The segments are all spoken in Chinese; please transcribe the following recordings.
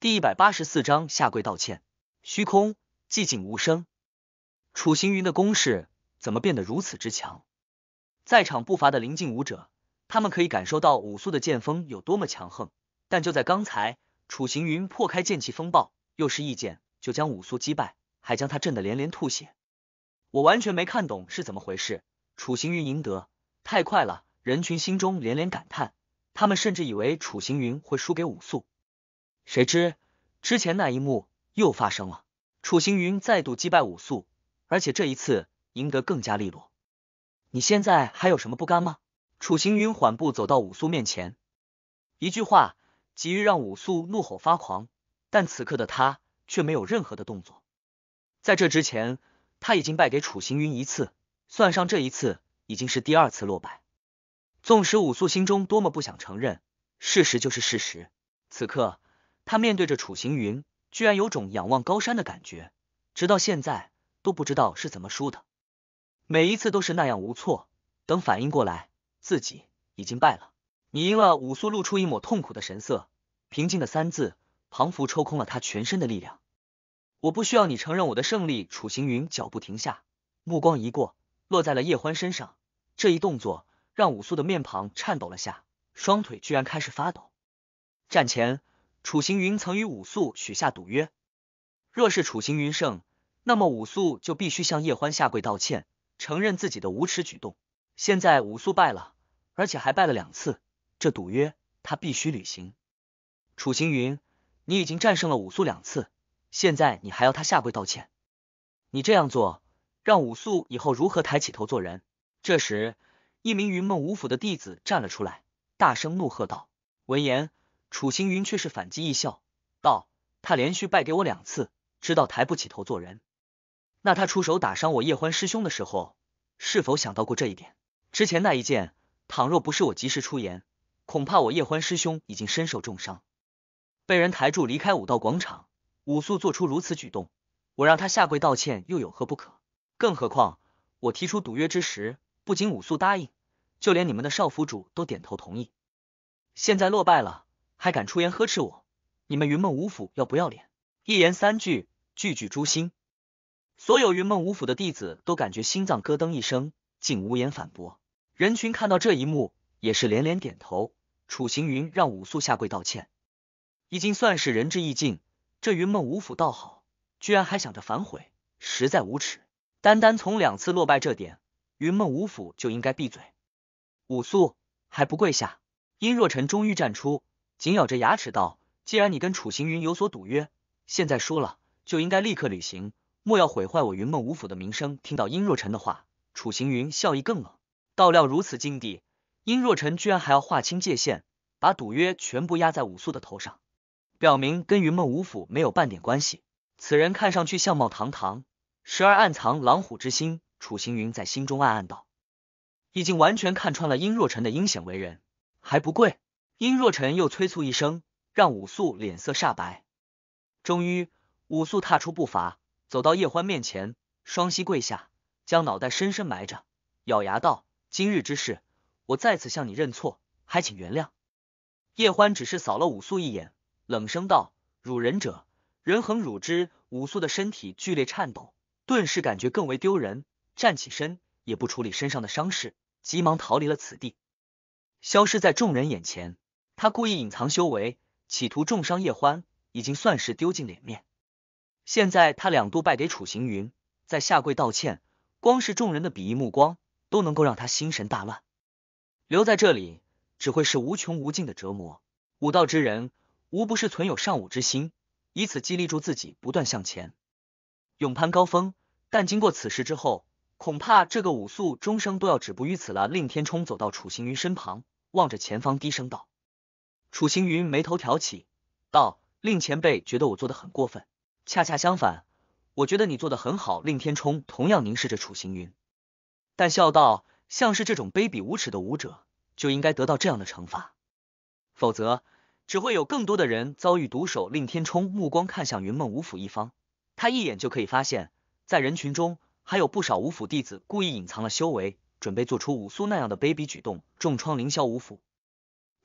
第一百八十四章下跪道歉。虚空寂静无声，楚行云的攻势怎么变得如此之强？在场不乏的临近武者，他们可以感受到武术的剑锋有多么强横。但就在刚才，楚行云破开剑气风暴，又是一剑就将武术击败，还将他震得连连吐血。我完全没看懂是怎么回事。楚行云赢得太快了，人群心中连连感叹。他们甚至以为楚行云会输给武素。谁知，之前那一幕又发生了。楚行云再度击败武素，而且这一次赢得更加利落。你现在还有什么不甘吗？楚行云缓步走到武素面前，一句话急于让武素怒吼发狂，但此刻的他却没有任何的动作。在这之前，他已经败给楚行云一次，算上这一次，已经是第二次落败。纵使武素心中多么不想承认，事实就是事实。此刻。他面对着楚行云，居然有种仰望高山的感觉，直到现在都不知道是怎么输的。每一次都是那样无措，等反应过来，自己已经败了。你赢了。武素露出一抹痛苦的神色，平静的三字。庞福抽空了他全身的力量，我不需要你承认我的胜利。楚行云脚步停下，目光一过，落在了叶欢身上。这一动作让武素的面庞颤抖了下，双腿居然开始发抖。战前。楚行云曾与武素许下赌约，若是楚行云胜，那么武素就必须向叶欢下跪道歉，承认自己的无耻举动。现在武素败了，而且还败了两次，这赌约他必须履行。楚行云，你已经战胜了武素两次，现在你还要他下跪道歉？你这样做，让武素以后如何抬起头做人？这时，一名云梦五府的弟子站了出来，大声怒喝道：“闻言。”楚星云却是反击一笑，道：“他连续败给我两次，知道抬不起头做人。那他出手打伤我叶欢师兄的时候，是否想到过这一点？之前那一剑，倘若不是我及时出言，恐怕我叶欢师兄已经身受重伤，被人抬住离开武道广场。武素做出如此举动，我让他下跪道歉又有何不可？更何况，我提出赌约之时，不仅武素答应，就连你们的少府主都点头同意。现在落败了。”还敢出言呵斥我？你们云梦五府要不要脸？一言三句，句句诛心。所有云梦五府的弟子都感觉心脏咯噔一声，竟无言反驳。人群看到这一幕，也是连连点头。楚行云让武素下跪道歉，已经算是仁至义尽。这云梦五府倒好，居然还想着反悔，实在无耻。单单从两次落败这点，云梦五府就应该闭嘴。武素还不跪下？殷若晨终于站出。紧咬着牙齿道：“既然你跟楚行云有所赌约，现在输了就应该立刻履行，莫要毁坏我云梦五府的名声。”听到殷若晨的话，楚行云笑意更冷。到了如此境地，殷若晨居然还要划清界限，把赌约全部压在武素的头上，表明跟云梦五府没有半点关系。此人看上去相貌堂堂，时而暗藏狼虎之心。楚行云在心中暗暗道：“已经完全看穿了殷若晨的阴险为人，还不跪？”殷若晨又催促一声，让武素脸色煞白。终于，武素踏出步伐，走到叶欢面前，双膝跪下，将脑袋深深埋着，咬牙道：“今日之事，我再次向你认错，还请原谅。”叶欢只是扫了武素一眼，冷声道：“辱人者，人恒辱之。”武素的身体剧烈颤抖，顿时感觉更为丢人，站起身，也不处理身上的伤势，急忙逃离了此地，消失在众人眼前。他故意隐藏修为，企图重伤叶欢，已经算是丢尽脸面。现在他两度败给楚行云，在下跪道歉，光是众人的鄙夷目光都能够让他心神大乱。留在这里只会是无穷无尽的折磨。武道之人无不是存有尚武之心，以此激励住自己不断向前，勇攀高峰。但经过此事之后，恐怕这个武素终生都要止步于此了。令天冲走到楚行云身旁，望着前方低声道。楚行云眉头挑起，道：“令前辈觉得我做的很过分？恰恰相反，我觉得你做的很好。”令天冲同样凝视着楚行云，但笑道：“像是这种卑鄙无耻的武者，就应该得到这样的惩罚，否则只会有更多的人遭遇毒手。”令天冲目光看向云梦武府一方，他一眼就可以发现，在人群中还有不少武府弟子故意隐藏了修为，准备做出武苏那样的卑鄙举动，重创凌霄武府。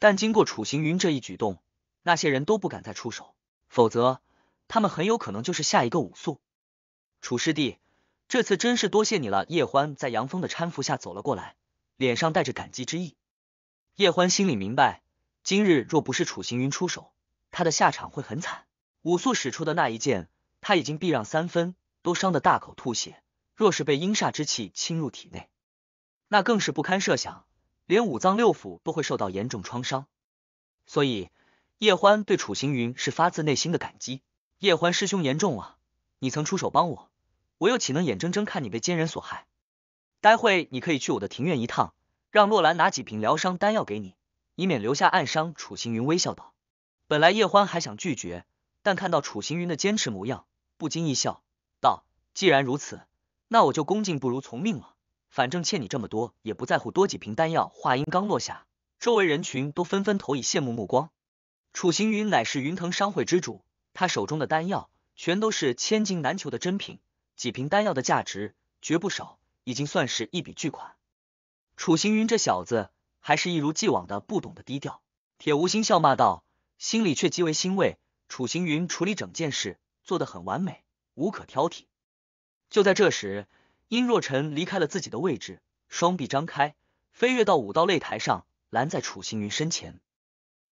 但经过楚行云这一举动，那些人都不敢再出手，否则他们很有可能就是下一个武素。楚师弟，这次真是多谢你了。叶欢在杨峰的搀扶下走了过来，脸上带着感激之意。叶欢心里明白，今日若不是楚行云出手，他的下场会很惨。武素使出的那一剑，他已经避让三分，都伤得大口吐血。若是被阴煞之气侵入体内，那更是不堪设想。连五脏六腑都会受到严重创伤，所以叶欢对楚行云是发自内心的感激。叶欢师兄言重啊，你曾出手帮我，我又岂能眼睁睁看你被奸人所害？待会你可以去我的庭院一趟，让洛兰拿几瓶疗伤丹药给你，以免留下暗伤。楚行云微笑道。本来叶欢还想拒绝，但看到楚行云的坚持模样，不禁一笑，道：“既然如此，那我就恭敬不如从命了。”反正欠你这么多，也不在乎多几瓶丹药。话音刚落下，周围人群都纷纷投以羡慕目光。楚行云乃是云腾商会之主，他手中的丹药全都是千金难求的珍品，几瓶丹药的价值绝不少，已经算是一笔巨款。楚行云这小子还是一如既往的不懂得低调，铁无心笑骂道，心里却极为欣慰。楚行云处理整件事做得很完美，无可挑剔。就在这时。殷若晨离开了自己的位置，双臂张开，飞跃到武道擂台上，拦在楚行云身前。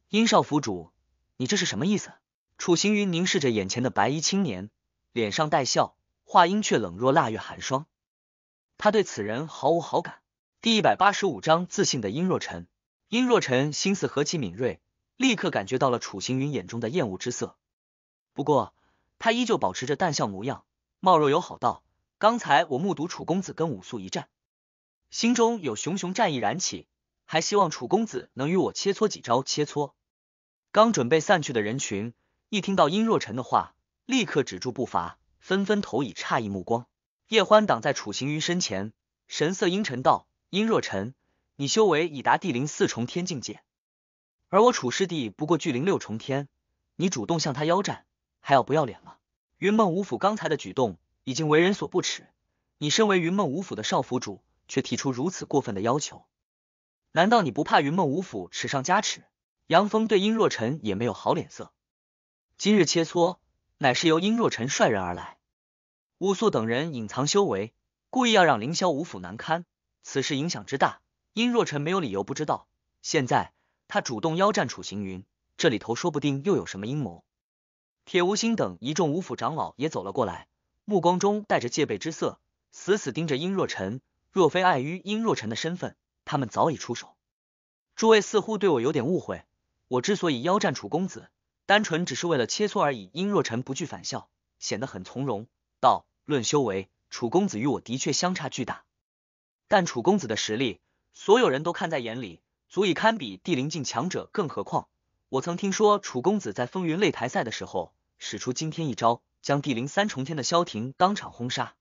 殷少府主，你这是什么意思？楚行云凝视着眼前的白衣青年，脸上带笑，话音却冷若腊月寒霜。他对此人毫无好感。第一百八十五章自信的殷若晨。殷若晨心思何其敏锐，立刻感觉到了楚行云眼中的厌恶之色。不过他依旧保持着淡笑模样，貌若友好道。刚才我目睹楚公子跟武素一战，心中有熊熊战意燃起，还希望楚公子能与我切磋几招。切磋。刚准备散去的人群，一听到殷若晨的话，立刻止住步伐，纷纷投以诧异目光。叶欢挡在楚行云身前，神色阴沉道：“殷若晨，你修为已达地灵四重天境界，而我楚师弟不过巨灵六重天，你主动向他邀战，还要不要脸了？”云梦五府刚才的举动。已经为人所不齿，你身为云梦五府的少府主，却提出如此过分的要求，难道你不怕云梦五府耻上加耻？杨峰对殷若尘也没有好脸色。今日切磋，乃是由殷若尘率人而来，乌素等人隐藏修为，故意要让凌霄五府难堪。此事影响之大，殷若尘没有理由不知道。现在他主动邀战楚行云，这里头说不定又有什么阴谋。铁无心等一众五府长老也走了过来。目光中带着戒备之色，死死盯着殷若晨。若非碍于殷若晨的身份，他们早已出手。诸位似乎对我有点误会，我之所以邀战楚公子，单纯只是为了切磋而已。殷若晨不惧反笑，显得很从容，道：“论修为，楚公子与我的确相差巨大，但楚公子的实力，所有人都看在眼里，足以堪比地灵境强者。更何况，我曾听说楚公子在风云擂台赛的时候，使出惊天一招。”将帝陵三重天的萧庭当场轰杀，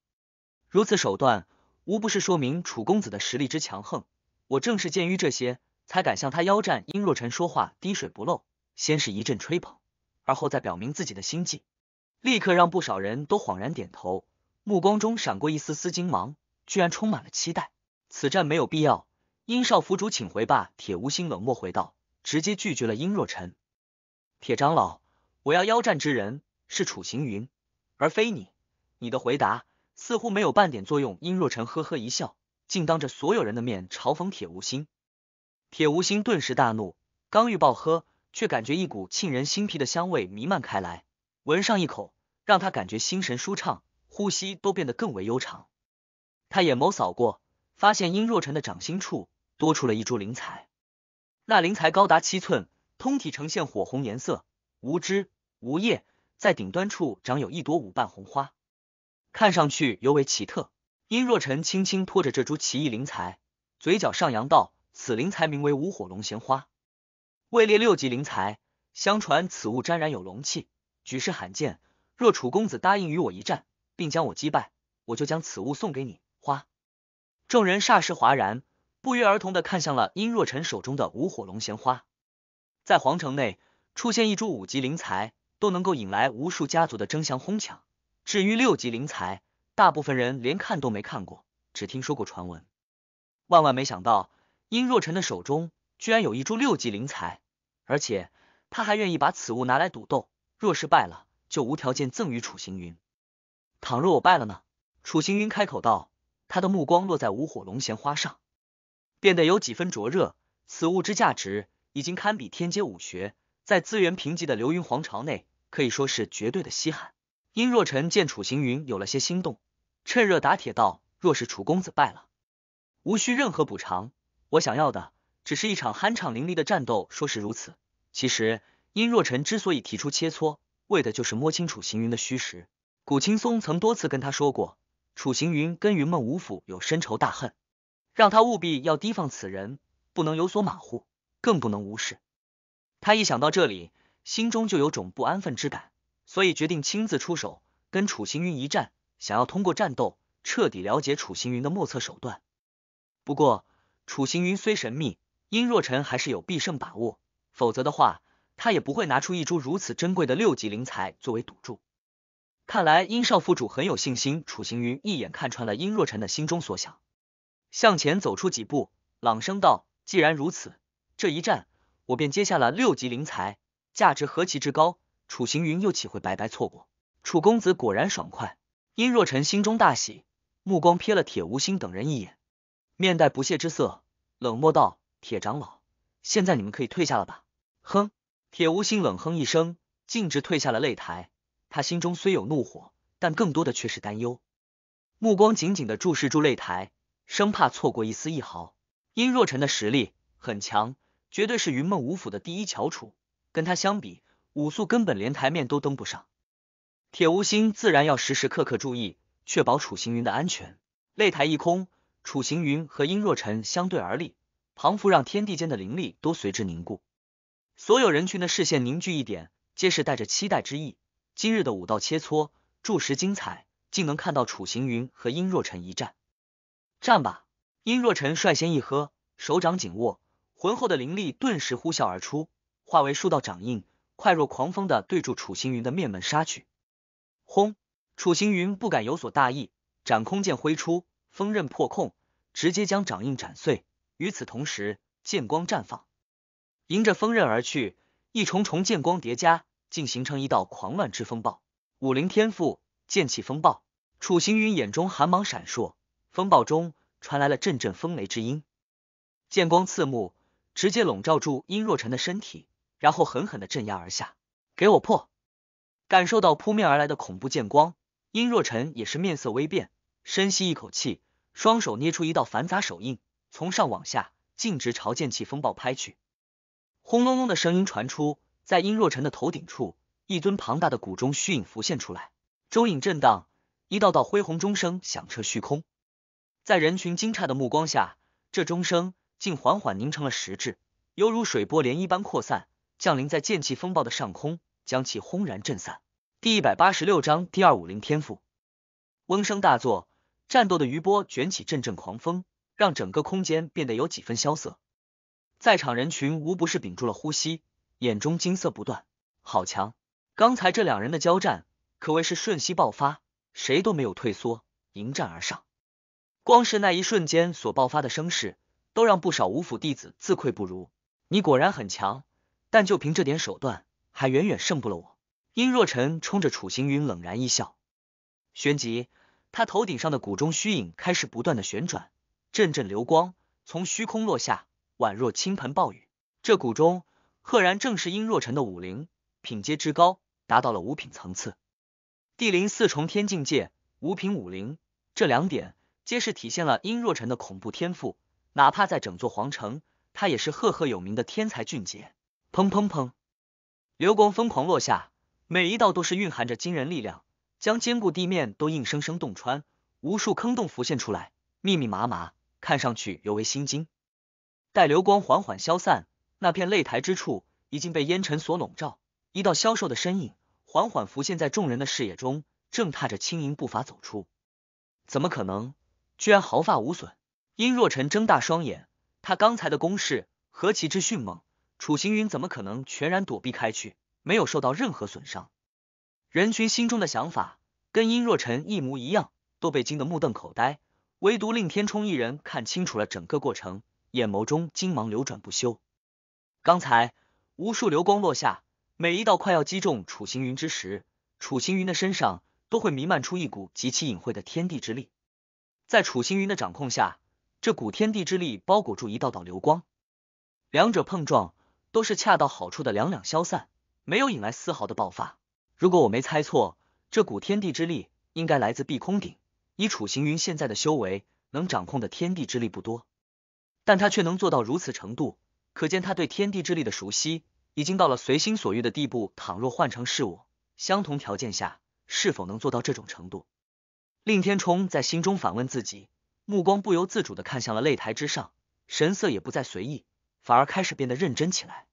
如此手段，无不是说明楚公子的实力之强横。我正是鉴于这些，才敢向他邀战。殷若晨说话滴水不漏，先是一阵吹捧，而后再表明自己的心计，立刻让不少人都恍然点头，目光中闪过一丝丝惊芒，居然充满了期待。此战没有必要，殷少府主，请回吧。铁无心冷漠回道，直接拒绝了殷若晨。铁长老，我要邀战之人。是楚行云，而非你。你的回答似乎没有半点作用。殷若尘呵呵一笑，竟当着所有人的面嘲讽铁无心。铁无心顿时大怒，刚欲暴喝，却感觉一股沁人心脾的香味弥漫开来，闻上一口，让他感觉心神舒畅，呼吸都变得更为悠长。他眼眸扫过，发现殷若尘的掌心处多出了一株灵材，那灵材高达七寸，通体呈现火红颜色，无枝无叶。在顶端处长有一朵五瓣红花，看上去尤为奇特。殷若晨轻轻托着这株奇异灵材，嘴角上扬道：“此灵材名为五火龙涎花，位列六级灵材。相传此物沾染有龙气，举世罕见。若楚公子答应与我一战，并将我击败，我就将此物送给你。”花。众人霎时哗然，不约而同的看向了殷若晨手中的五火龙涎花。在皇城内出现一株五级灵材。都能够引来无数家族的争相哄抢。至于六级灵材，大部分人连看都没看过，只听说过传闻。万万没想到，殷若晨的手中居然有一株六级灵材，而且他还愿意把此物拿来赌斗。若是败了，就无条件赠与楚行云。倘若我败了呢？楚行云开口道，他的目光落在五火龙涎花上，变得有几分灼热。此物之价值已经堪比天阶武学，在资源贫瘠的流云皇朝内。可以说是绝对的稀罕。殷若晨见楚行云有了些心动，趁热打铁道：“若是楚公子败了，无需任何补偿，我想要的只是一场酣畅淋漓的战斗。”说是如此，其实殷若晨之所以提出切磋，为的就是摸清楚楚行云的虚实。古青松曾多次跟他说过，楚行云跟云梦五府有深仇大恨，让他务必要提防此人，不能有所马虎，更不能无视。他一想到这里。心中就有种不安分之感，所以决定亲自出手跟楚行云一战，想要通过战斗彻底了解楚行云的莫测手段。不过，楚行云虽神秘，殷若尘还是有必胜把握，否则的话，他也不会拿出一株如此珍贵的六级灵材作为赌注。看来殷少府主很有信心。楚行云一眼看穿了殷若尘的心中所想，向前走出几步，朗声道：“既然如此，这一战我便接下了六级灵材。”价值何其之高，楚行云又岂会白白错过？楚公子果然爽快，殷若晨心中大喜，目光瞥了铁无心等人一眼，面带不屑之色，冷漠道：“铁长老，现在你们可以退下了吧。”哼，铁无心冷哼一声，径直退下了擂台。他心中虽有怒火，但更多的却是担忧，目光紧紧的注视住擂台，生怕错过一丝一毫。殷若尘的实力很强，绝对是云梦五府的第一翘楚。跟他相比，武素根本连台面都登不上。铁无心自然要时时刻刻注意，确保楚行云的安全。擂台一空，楚行云和殷若尘相对而立，彷佛让天地间的灵力都随之凝固。所有人群的视线凝聚一点，皆是带着期待之意。今日的武道切磋，注实精彩，竟能看到楚行云和殷若尘一战。战吧！殷若尘率先一喝，手掌紧握，浑厚的灵力顿时呼啸而出。化为数道掌印，快若狂风的对住楚行云的面门杀去。轰！楚行云不敢有所大意，斩空剑挥出，锋刃破空，直接将掌印斩碎。与此同时，剑光绽放，迎着锋刃而去，一重重剑光叠加，竟形成一道狂乱之风暴。武林天赋，剑气风暴。楚行云眼中寒芒闪烁，风暴中传来了阵阵风雷之音，剑光刺目，直接笼罩住殷若晨的身体。然后狠狠的镇压而下，给我破！感受到扑面而来的恐怖剑光，殷若晨也是面色微变，深吸一口气，双手捏出一道繁杂手印，从上往下，径直朝剑气风暴拍去。轰隆隆的声音传出，在殷若晨的头顶处，一尊庞大的古钟虚影浮现出来，钟影震荡，一道道恢宏钟声响彻虚空。在人群惊诧的目光下，这钟声竟缓缓凝成了实质，犹如水波涟漪般扩散。降临在剑气风暴的上空，将其轰然震散。第一百八十六章第二五零天赋，嗡声大作，战斗的余波卷起阵阵狂风，让整个空间变得有几分萧瑟。在场人群无不是屏住了呼吸，眼中金色不断。好强！刚才这两人的交战可谓是瞬息爆发，谁都没有退缩，迎战而上。光是那一瞬间所爆发的声势，都让不少武府弟子自愧不如。你果然很强。但就凭这点手段，还远远胜不了我。殷若晨冲着楚行云冷然一笑，旋即他头顶上的古钟虚影开始不断的旋转，阵阵流光从虚空落下，宛若倾盆暴雨。这古钟赫然正是殷若晨的武灵，品阶之高达到了五品层次，地灵四重天境界，五品武灵，这两点皆是体现了殷若晨的恐怖天赋。哪怕在整座皇城，他也是赫赫有名的天才俊杰。砰砰砰！流光疯狂落下，每一道都是蕴含着惊人力量，将坚固地面都硬生生洞穿，无数坑洞浮现出来，密密麻麻，看上去尤为心惊。待流光缓缓消散，那片擂台之处已经被烟尘所笼罩，一道消瘦的身影缓缓浮现在众人的视野中，正踏着轻盈步伐走出。怎么可能？居然毫发无损！殷若晨睁大双眼，他刚才的攻势何其之迅猛！楚行云怎么可能全然躲避开去，没有受到任何损伤？人群心中的想法跟殷若尘一模一样，都被惊得目瞪口呆。唯独令天冲一人看清楚了整个过程，眼眸中金芒流转不休。刚才无数流光落下，每一道快要击中楚行云之时，楚行云的身上都会弥漫出一股极其隐晦的天地之力。在楚行云的掌控下，这股天地之力包裹住一道道流光，两者碰撞。都是恰到好处的两两消散，没有引来丝毫的爆发。如果我没猜错，这股天地之力应该来自碧空顶。以楚行云现在的修为，能掌控的天地之力不多，但他却能做到如此程度，可见他对天地之力的熟悉已经到了随心所欲的地步。倘若换成是我，相同条件下，是否能做到这种程度？令天冲在心中反问自己，目光不由自主的看向了擂台之上，神色也不再随意。反而开始变得认真起来。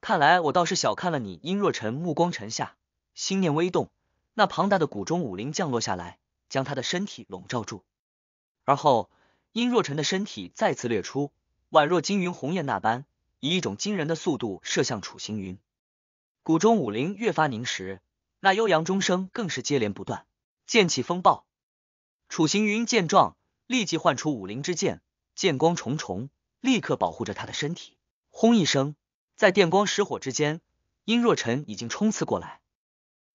看来我倒是小看了你，殷若尘目光沉下，心念微动，那庞大的谷中武灵降落下来，将他的身体笼罩住。而后，殷若尘的身体再次掠出，宛若惊云鸿雁那般，以一种惊人的速度射向楚行云。谷中武灵越发凝实，那悠扬钟声更是接连不断。剑气风暴，楚行云见状，立即唤出武灵之剑，剑光重重。立刻保护着他的身体，轰一声，在电光石火之间，殷若晨已经冲刺过来。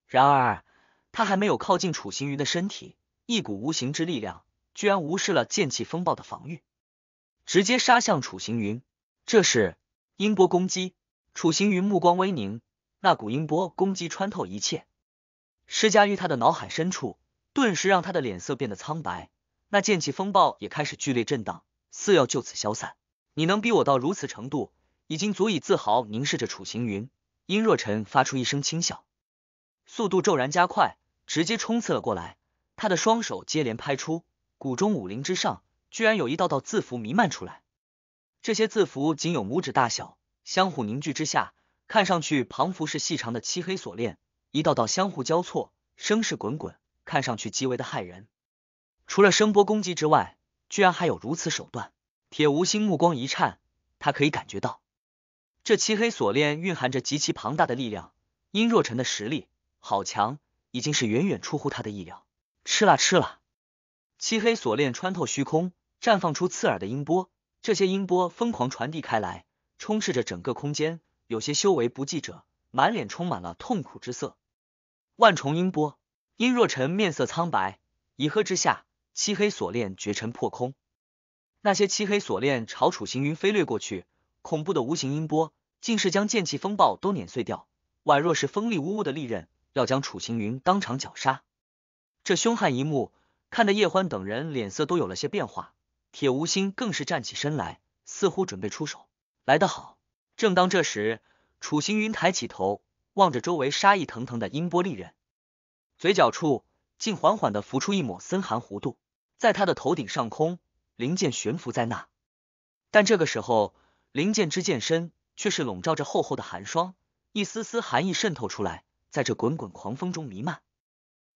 然而，他还没有靠近楚行云的身体，一股无形之力量居然无视了剑气风暴的防御，直接杀向楚行云。这是音波攻击。楚行云目光微凝，那股音波攻击穿透一切，施加于他的脑海深处，顿时让他的脸色变得苍白。那剑气风暴也开始剧烈震荡，似要就此消散。你能逼我到如此程度，已经足以自豪。凝视着楚行云，殷若晨发出一声轻笑，速度骤然加快，直接冲刺了过来。他的双手接连拍出，谷中武林之上，居然有一道道字符弥漫出来。这些字符仅有拇指大小，相互凝聚之下，看上去彷佛是细长的漆黑锁链，一道道相互交错，声势滚滚，看上去极为的骇人。除了声波攻击之外，居然还有如此手段。铁无心目光一颤，他可以感觉到，这漆黑锁链蕴含着极其庞大的力量。殷若尘的实力好强，已经是远远出乎他的意料。吃了吃了，漆黑锁链穿透虚空，绽放出刺耳的音波，这些音波疯狂传递开来，充斥着整个空间。有些修为不济者，满脸充满了痛苦之色。万重音波，殷若尘面色苍白，一喝之下，漆黑锁链绝尘破空。那些漆黑锁链朝楚行云飞掠过去，恐怖的无形音波竟是将剑气风暴都碾碎掉，宛若是锋利无物的利刃，要将楚行云当场绞杀。这凶悍一幕看得叶欢等人脸色都有了些变化，铁无心更是站起身来，似乎准备出手。来得好！正当这时，楚行云抬起头，望着周围杀意腾腾的音波利刃，嘴角处竟缓缓的浮出一抹森寒弧度，在他的头顶上空。灵剑悬浮在那，但这个时候，灵剑之剑身却是笼罩着厚厚的寒霜，一丝丝寒意渗透出来，在这滚滚狂风中弥漫。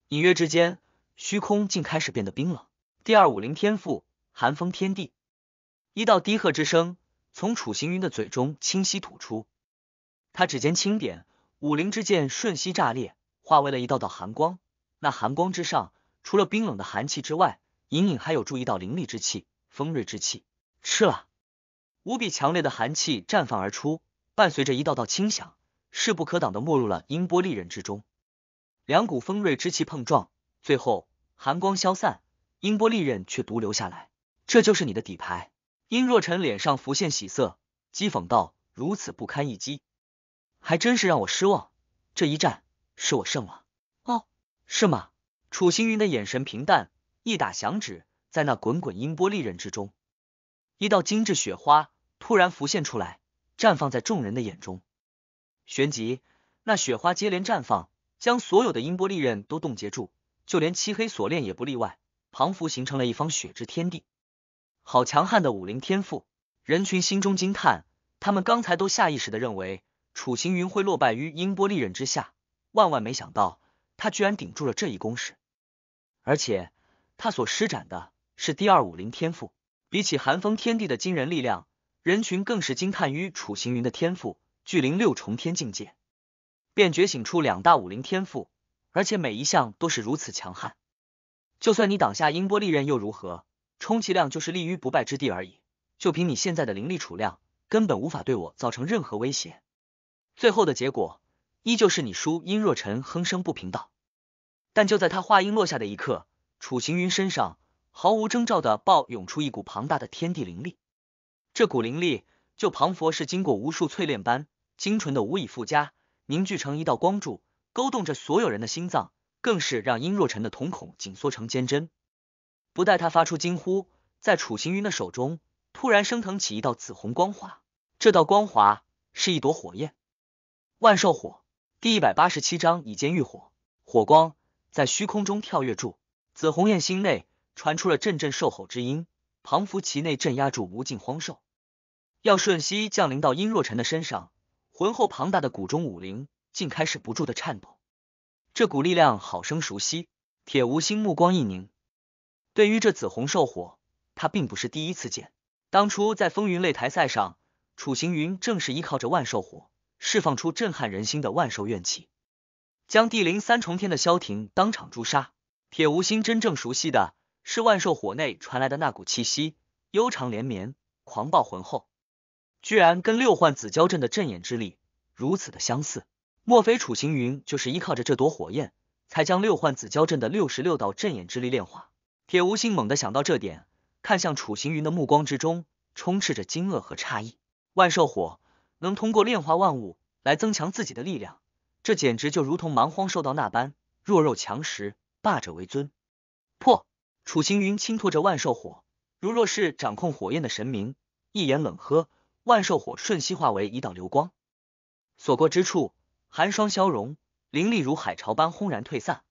隐约之间，虚空竟开始变得冰冷。第二武灵天赋，寒风天地。一道低喝之声从楚行云的嘴中清晰吐出，他指尖轻点，武灵之剑瞬息炸裂，化为了一道道寒光。那寒光之上，除了冰冷的寒气之外，隐隐还有注意到凌厉之气。锋锐之气，吃了，无比强烈的寒气绽放而出，伴随着一道道清响，势不可挡的没入了音波利刃之中。两股锋锐之气碰撞，最后寒光消散，音波利刃却独留下来。这就是你的底牌？殷若尘脸上浮现喜色，讥讽道：“如此不堪一击，还真是让我失望。这一战是我胜了。”哦，是吗？楚星云的眼神平淡，一打响指。在那滚滚音波利刃之中，一道精致雪花突然浮现出来，绽放在众人的眼中。旋即，那雪花接连绽放，将所有的音波利刃都冻结住，就连漆黑锁链也不例外。彷佛形成了一方雪之天地。好强悍的武林天赋！人群心中惊叹。他们刚才都下意识的认为楚行云会落败于音波利刃之下，万万没想到他居然顶住了这一攻势，而且他所施展的。是第二武林天赋，比起寒风天地的惊人力量，人群更是惊叹于楚行云的天赋。巨灵六重天境界，便觉醒出两大武林天赋，而且每一项都是如此强悍。就算你挡下音波利刃又如何？充其量就是立于不败之地而已。就凭你现在的灵力储量，根本无法对我造成任何威胁。最后的结果，依旧是你输。殷若晨哼声不平道，但就在他话音落下的一刻，楚行云身上。毫无征兆的爆涌出一股庞大的天地灵力，这股灵力就庞佛是经过无数淬炼般精纯的无以复加，凝聚成一道光柱，勾动着所有人的心脏，更是让殷若晨的瞳孔紧缩成尖针。不待他发出惊呼，在楚行云的手中突然升腾起一道紫红光华，这道光华是一朵火焰，万寿火。第一百八十七章以剑御火，火光在虚空中跳跃住，紫红焰心内。传出了阵阵兽吼之音，庞福其内镇压住无尽荒兽，要瞬息降临到殷若尘的身上。浑厚庞大的骨中武灵竟开始不住的颤抖，这股力量好生熟悉。铁无心目光一凝，对于这紫红兽火，他并不是第一次见。当初在风云擂台赛上，楚行云正是依靠着万兽火，释放出震撼人心的万兽怨气，将帝灵三重天的萧庭当场诛杀。铁无心真正熟悉的。是万兽火内传来的那股气息，悠长连绵，狂暴浑厚，居然跟六幻紫蛟阵的阵眼之力如此的相似。莫非楚行云就是依靠着这朵火焰，才将六幻紫蛟阵的六十六道阵眼之力炼化？铁无心猛地想到这点，看向楚行云的目光之中充斥着惊愕和诧异。万兽火能通过炼化万物来增强自己的力量，这简直就如同蛮荒兽道那般，弱肉强食，霸者为尊。破！楚行云轻托着万寿火，如若是掌控火焰的神明，一言冷喝，万寿火瞬息化为一道流光，所过之处寒霜消融，灵力如海潮般轰然退散。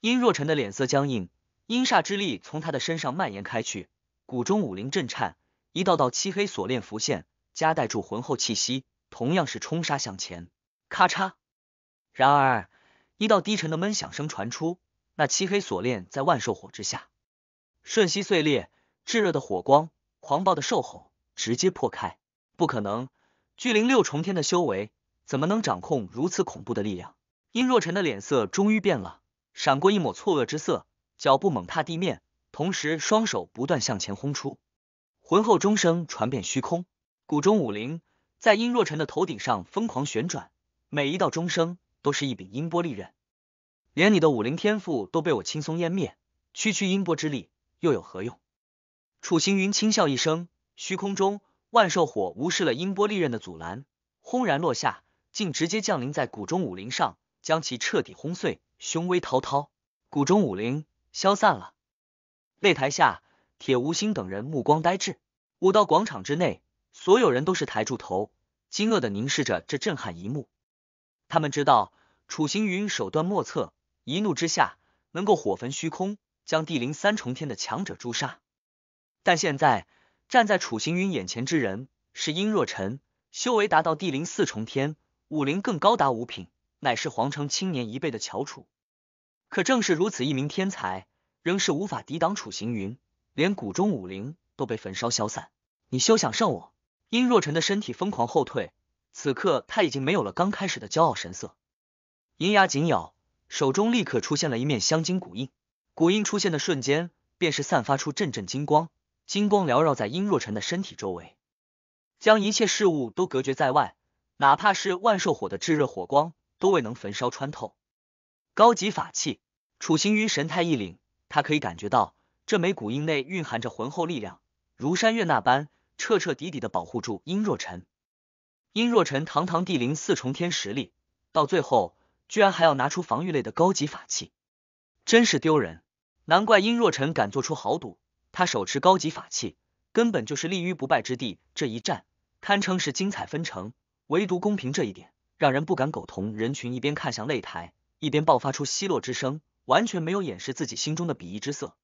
殷若尘的脸色僵硬，阴煞之力从他的身上蔓延开去，谷中武灵震颤，一道道漆黑锁链浮现，夹带住浑厚气息，同样是冲杀向前。咔嚓，然而一道低沉的闷响声传出。那漆黑锁链在万兽火之下瞬息碎裂，炙热的火光，狂暴的兽吼直接破开。不可能，巨灵六重天的修为怎么能掌控如此恐怖的力量？殷若尘的脸色终于变了，闪过一抹错愕之色，脚步猛踏地面，同时双手不断向前轰出，浑厚钟声传遍虚空。古钟武灵在殷若尘的头顶上疯狂旋转，每一道钟声都是一柄音波利刃。连你的武林天赋都被我轻松湮灭，区区音波之力又有何用？楚行云轻笑一声，虚空中万兽火无视了音波利刃的阻拦，轰然落下，竟直接降临在谷中武林上，将其彻底轰碎，凶威滔滔。谷中武林消散了。擂台下，铁无心等人目光呆滞；武道广场之内，所有人都是抬住头，惊愕的凝视着这震撼一幕。他们知道楚行云手段莫测。一怒之下，能够火焚虚空，将地灵三重天的强者诛杀。但现在站在楚行云眼前之人是殷若尘，修为达到地灵四重天，武灵更高达五品，乃是皇城青年一辈的翘楚。可正是如此一名天才，仍是无法抵挡楚行云，连谷中武灵都被焚烧消散。你休想胜我！殷若尘的身体疯狂后退，此刻他已经没有了刚开始的骄傲神色，银牙紧咬。手中立刻出现了一面镶金古印，古印出现的瞬间，便是散发出阵阵金光，金光缭绕在殷若晨的身体周围，将一切事物都隔绝在外，哪怕是万寿火的炙热火光都未能焚烧穿透。高级法器，楚行云神态一凛，他可以感觉到这枚古印内蕴含着浑厚力量，如山岳那般彻彻底底的保护住殷若晨。殷若晨堂堂地灵四重天实力，到最后。居然还要拿出防御类的高级法器，真是丢人！难怪殷若尘敢做出豪赌，他手持高级法器，根本就是立于不败之地。这一战堪称是精彩纷呈，唯独公平这一点让人不敢苟同。人群一边看向擂台，一边爆发出奚落之声，完全没有掩饰自己心中的鄙夷之色，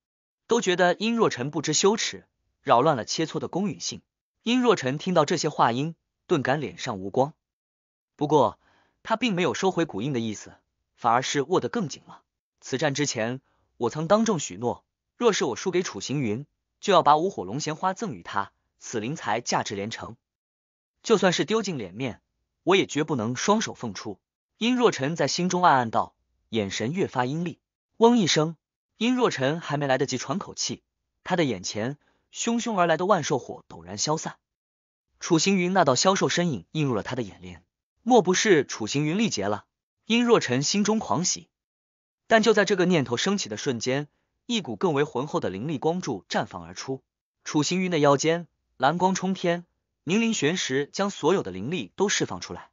都觉得殷若尘不知羞耻，扰乱了切磋的公允性。殷若尘听到这些话音，顿感脸上无光。不过。他并没有收回古印的意思，反而是握得更紧了。此战之前，我曾当众许诺，若是我输给楚行云，就要把五火龙涎花赠予他。此灵材价值连城，就算是丢尽脸面，我也绝不能双手奉出。殷若尘在心中暗暗道，眼神越发阴厉。嗡一声，殷若尘还没来得及喘口气，他的眼前汹汹而来的万寿火陡然消散，楚行云那道消瘦身影映入了他的眼帘。莫不是楚行云力竭了？殷若尘心中狂喜，但就在这个念头升起的瞬间，一股更为浑厚的灵力光柱绽放而出。楚行云的腰间蓝光冲天，凝灵玄石将所有的灵力都释放出来，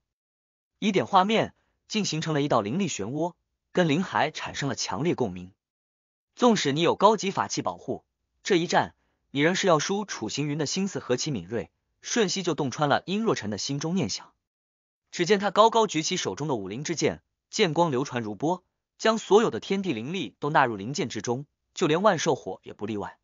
一点画面竟形成了一道灵力漩涡，跟灵海产生了强烈共鸣。纵使你有高级法器保护，这一战你仍是要输。楚行云的心思何其敏锐，瞬息就洞穿了殷若尘的心中念想。只见他高高举起手中的武灵之剑，剑光流传如波，将所有的天地灵力都纳入灵剑之中，就连万寿火也不例外。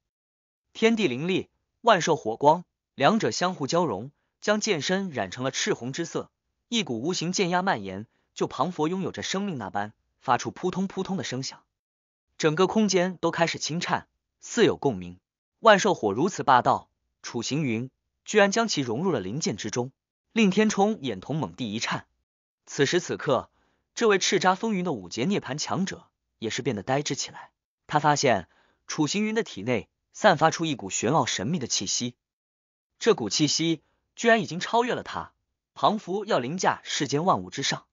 天地灵力、万寿火光，两者相互交融，将剑身染成了赤红之色。一股无形剑压蔓延，就庞佛拥有着生命那般，发出扑通扑通的声响，整个空间都开始轻颤，似有共鸣。万寿火如此霸道，楚行云居然将其融入了灵剑之中。令天冲眼瞳猛地一颤，此时此刻，这位叱咤风云的五阶涅槃强者也是变得呆滞起来。他发现楚行云的体内散发出一股玄奥神秘的气息，这股气息居然已经超越了他，庞佛要凌驾世间万物之上。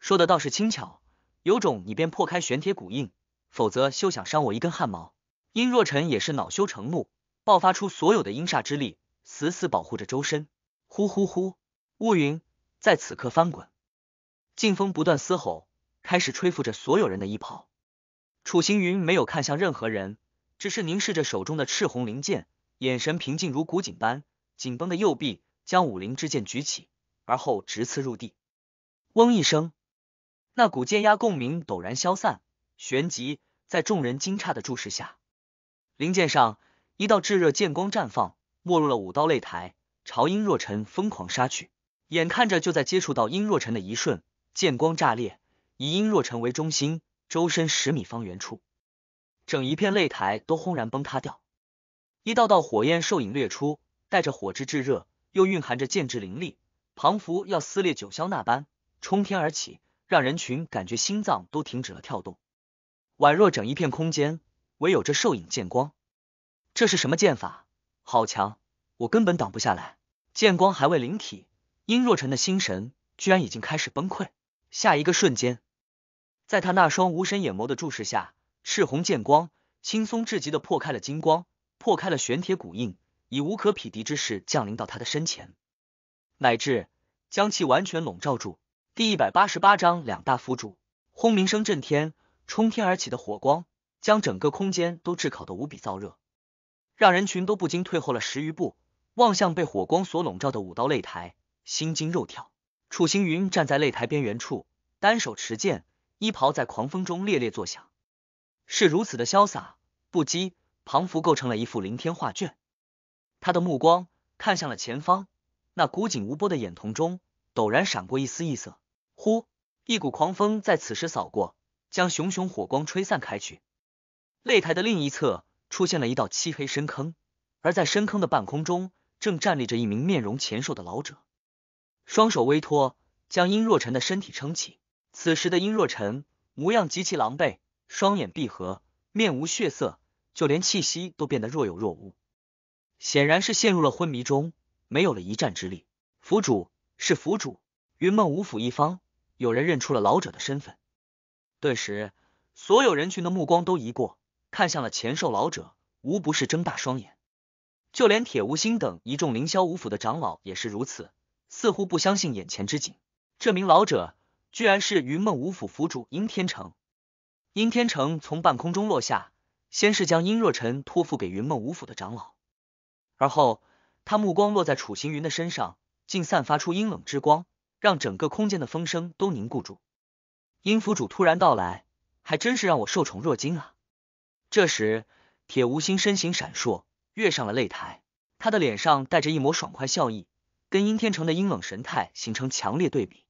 说的倒是轻巧，有种你便破开玄铁古印，否则休想伤我一根汗毛。殷若尘也是恼羞成怒，爆发出所有的阴煞之力，死死保护着周身。呼呼呼！乌云在此刻翻滚，劲风不断嘶吼，开始吹拂着所有人的衣袍。楚行云没有看向任何人，只是凝视着手中的赤红灵剑，眼神平静如古井般。紧绷的右臂将武灵之剑举起，而后直刺入地。嗡一声，那股剑压共鸣陡然消散，旋即在众人惊诧的注视下，灵剑上一道炙热剑光绽放，没入了武道擂台，朝殷若尘疯狂杀去。眼看着就在接触到殷若晨的一瞬，剑光炸裂，以殷若晨为中心，周身十米方圆处，整一片擂台都轰然崩塌掉。一道道火焰兽影掠出，带着火之炙热，又蕴含着剑之灵力，仿佛要撕裂九霄那般冲天而起，让人群感觉心脏都停止了跳动。宛若整一片空间，唯有这兽影剑光，这是什么剑法？好强！我根本挡不下来。剑光还未灵体。殷若晨的心神居然已经开始崩溃。下一个瞬间，在他那双无神眼眸的注视下，赤红剑光轻松至极的破开了金光，破开了玄铁古印，以无可匹敌之势降临到他的身前，乃至将其完全笼罩住。第一百八十八章两大辅主，轰鸣声震天，冲天而起的火光将整个空间都炙烤的无比燥热，让人群都不禁退后了十余步，望向被火光所笼罩的五道擂台。心惊肉跳，楚星云站在擂台边缘处，单手持剑，衣袍在狂风中猎猎作响，是如此的潇洒不羁，彷佛构成了一幅凌天画卷。他的目光看向了前方，那古井无波的眼瞳中陡然闪过一丝异色。忽，一股狂风在此时扫过，将熊熊火光吹散开去。擂台的另一侧出现了一道漆黑深坑，而在深坑的半空中，正站立着一名面容纤瘦的老者。双手微托，将殷若晨的身体撑起。此时的殷若晨模样极其狼狈，双眼闭合，面无血色，就连气息都变得若有若无，显然是陷入了昏迷中，没有了一战之力。府主是府主，云梦五府一方有人认出了老者的身份，顿时所有人群的目光都移过，看向了前寿老者，无不是睁大双眼，就连铁无心等一众凌霄五府的长老也是如此。似乎不相信眼前之景，这名老者居然是云梦五府府主殷天成。殷天成从半空中落下，先是将殷若尘托付给云梦五府的长老，而后他目光落在楚行云的身上，竟散发出阴冷之光，让整个空间的风声都凝固住。殷府主突然到来，还真是让我受宠若惊啊！这时，铁无心身形闪烁，跃上了擂台，他的脸上带着一抹爽快笑意。跟殷天成的阴冷神态形成强烈对比，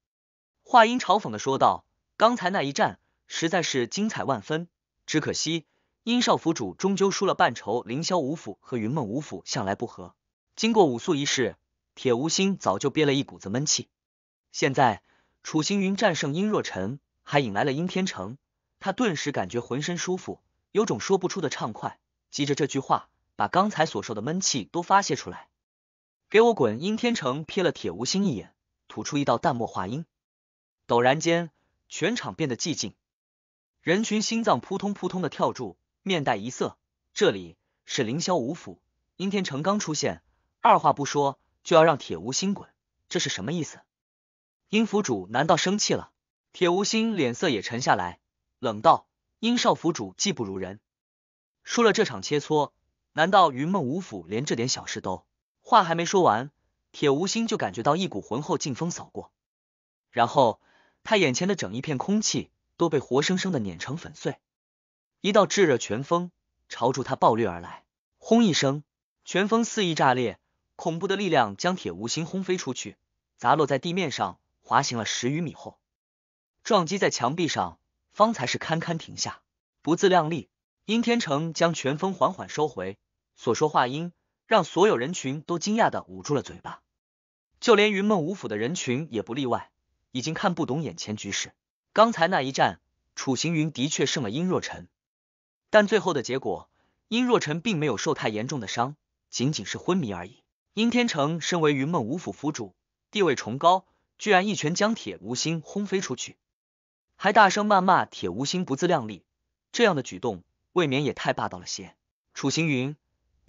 话音嘲讽的说道：“刚才那一战实在是精彩万分，只可惜殷少府主终究输了半筹。凌霄五府和云梦五府向来不和，经过武宿一事，铁无心早就憋了一股子闷气。现在楚行云战胜殷若尘，还引来了殷天成，他顿时感觉浑身舒服，有种说不出的畅快，急着这句话把刚才所受的闷气都发泄出来。”给我滚！阴天成瞥了铁无心一眼，吐出一道淡漠话音。陡然间，全场变得寂静，人群心脏扑通扑通的跳住，面带一色。这里是凌霄五府，阴天成刚出现，二话不说就要让铁无心滚，这是什么意思？阴府主难道生气了？铁无心脸色也沉下来，冷道：“阴少府主技不如人，输了这场切磋，难道云梦五府连这点小事都……”话还没说完，铁无心就感觉到一股浑厚劲风扫过，然后他眼前的整一片空气都被活生生的碾成粉碎，一道炙热拳风朝住他暴掠而来，轰一声，拳风肆意炸裂，恐怖的力量将铁无心轰飞出去，砸落在地面上，滑行了十余米后，撞击在墙壁上，方才是堪堪停下。不自量力，阴天成将拳风缓缓收回，所说话音。让所有人群都惊讶的捂住了嘴巴，就连云梦五府的人群也不例外，已经看不懂眼前局势。刚才那一战，楚行云的确胜了殷若晨，但最后的结果，殷若晨并没有受太严重的伤，仅仅是昏迷而已。殷天成身为云梦五府府主，地位崇高，居然一拳将铁无心轰飞出去，还大声谩骂铁无心不自量力，这样的举动未免也太霸道了些。楚行云。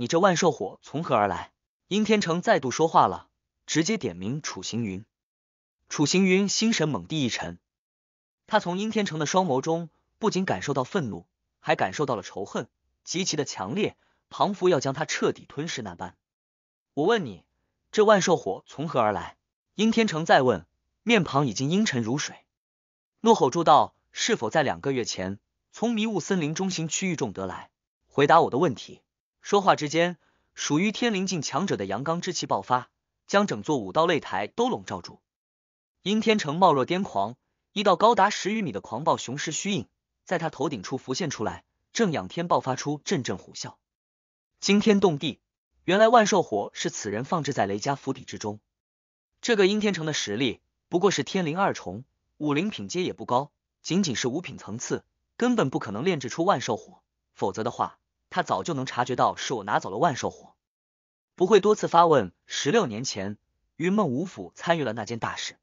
你这万寿火从何而来？殷天成再度说话了，直接点名楚行云。楚行云心神猛地一沉，他从殷天成的双眸中不仅感受到愤怒，还感受到了仇恨，极其的强烈，仿佛要将他彻底吞噬那般。我问你，这万寿火从何而来？殷天成再问，面庞已经阴沉如水，怒吼住道：“是否在两个月前，从迷雾森林中心区域中得来？回答我的问题。”说话之间，属于天灵境强者的阳刚之气爆发，将整座武道擂台都笼罩住。阴天成貌若癫狂，一道高达十余米的狂暴雄狮虚影在他头顶处浮现出来，正仰天爆发出阵阵虎啸，惊天动地。原来万寿火是此人放置在雷家府邸之中。这个阴天成的实力不过是天灵二重，武灵品阶也不高，仅仅是五品层次，根本不可能炼制出万寿火。否则的话。他早就能察觉到是我拿走了万寿火，不会多次发问。十六年前，云梦五府参与了那件大事，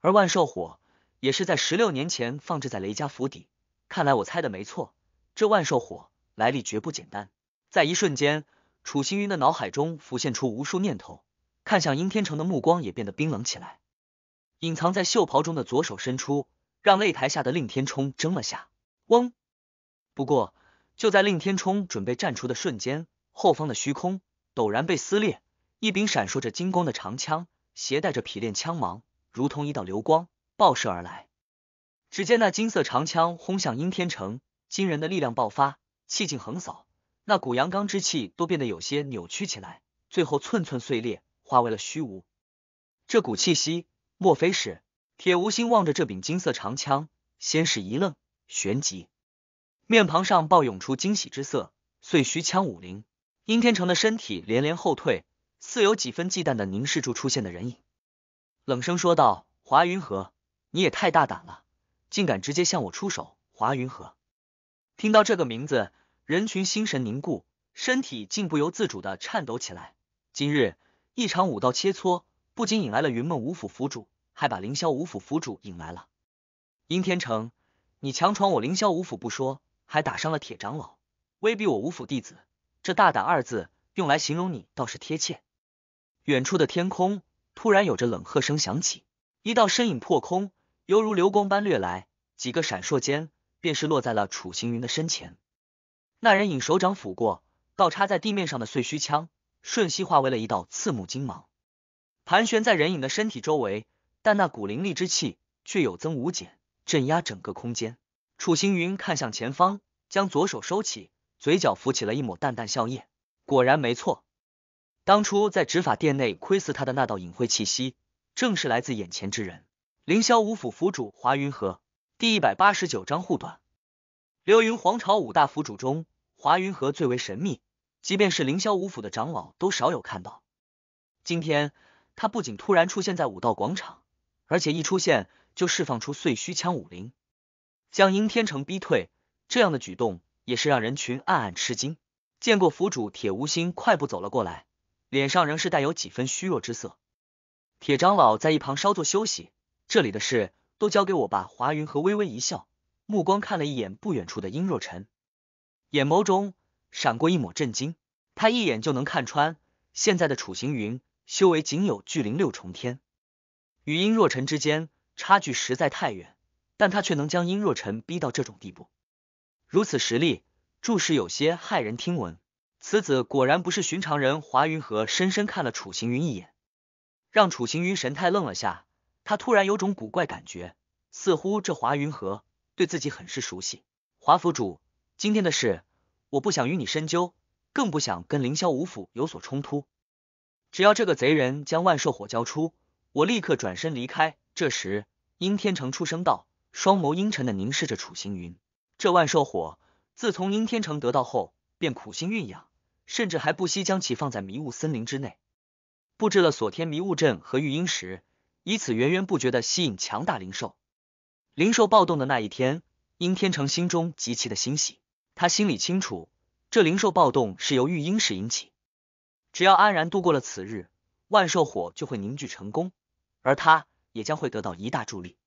而万寿火也是在十六年前放置在雷家府邸。看来我猜的没错，这万寿火来历绝不简单。在一瞬间，楚行云的脑海中浮现出无数念头，看向殷天成的目光也变得冰冷起来。隐藏在袖袍中的左手伸出，让擂台下的令天冲怔了下。嗡，不过。就在令天冲准备战出的瞬间，后方的虚空陡然被撕裂，一柄闪烁着金光的长枪，携带着匹练枪芒，如同一道流光爆射而来。只见那金色长枪轰向阴天城，惊人的力量爆发，气劲横扫，那股阳刚之气都变得有些扭曲起来，最后寸寸碎裂，化为了虚无。这股气息，莫非是铁无心？望着这柄金色长枪，先是一愣，旋即。面庞上爆涌出惊喜之色，碎须枪舞灵。殷天成的身体连连后退，似有几分忌惮的凝视住出现的人影，冷声说道：“华云河，你也太大胆了，竟敢直接向我出手。”华云河听到这个名字，人群心神凝固，身体竟不由自主的颤抖起来。今日一场武道切磋，不仅引来了云梦五府府主，还把凌霄五府府主引来了。殷天成，你强闯我凌霄五府不说。还打伤了铁长老，威逼我五府弟子，这“大胆”二字用来形容你倒是贴切。远处的天空突然有着冷喝声响起，一道身影破空，犹如流光般掠来，几个闪烁间便是落在了楚行云的身前。那人影手掌抚过倒插在地面上的碎须枪，瞬息化为了一道刺目金芒，盘旋在人影的身体周围，但那股灵力之气却有增无减，镇压整个空间。楚星云看向前方，将左手收起，嘴角浮起了一抹淡淡笑靥。果然没错，当初在执法殿内窥伺他的那道隐晦气息，正是来自眼前之人——凌霄五府府主华云河。第一百八十九章护短。流云皇朝五大府主中，华云河最为神秘，即便是凌霄五府的长老都少有看到。今天他不仅突然出现在武道广场，而且一出现就释放出碎虚枪武灵。将殷天成逼退，这样的举动也是让人群暗暗吃惊。见过府主铁无心，快步走了过来，脸上仍是带有几分虚弱之色。铁长老在一旁稍作休息，这里的事都交给我吧。华云和微微一笑，目光看了一眼不远处的殷若尘，眼眸中闪过一抹震惊。他一眼就能看穿，现在的楚行云修为仅有巨灵六重天，与殷若尘之间差距实在太远。但他却能将殷若尘逼到这种地步，如此实力，着实有些骇人听闻。此子果然不是寻常人。华云禾深深看了楚行云一眼，让楚行云神态愣了下。他突然有种古怪感觉，似乎这华云禾对自己很是熟悉。华府主，今天的事，我不想与你深究，更不想跟凌霄五府有所冲突。只要这个贼人将万寿火交出，我立刻转身离开。这时，殷天成出声道。双眸阴沉的凝视着楚行云，这万兽火自从阴天成得到后，便苦心酝酿，甚至还不惜将其放在迷雾森林之内，布置了锁天迷雾阵和育婴石，以此源源不绝的吸引强大灵兽。灵兽暴动的那一天，阴天成心中极其的欣喜，他心里清楚，这灵兽暴动是由育婴石引起，只要安然度过了此日，万兽火就会凝聚成功，而他也将会得到一大助力。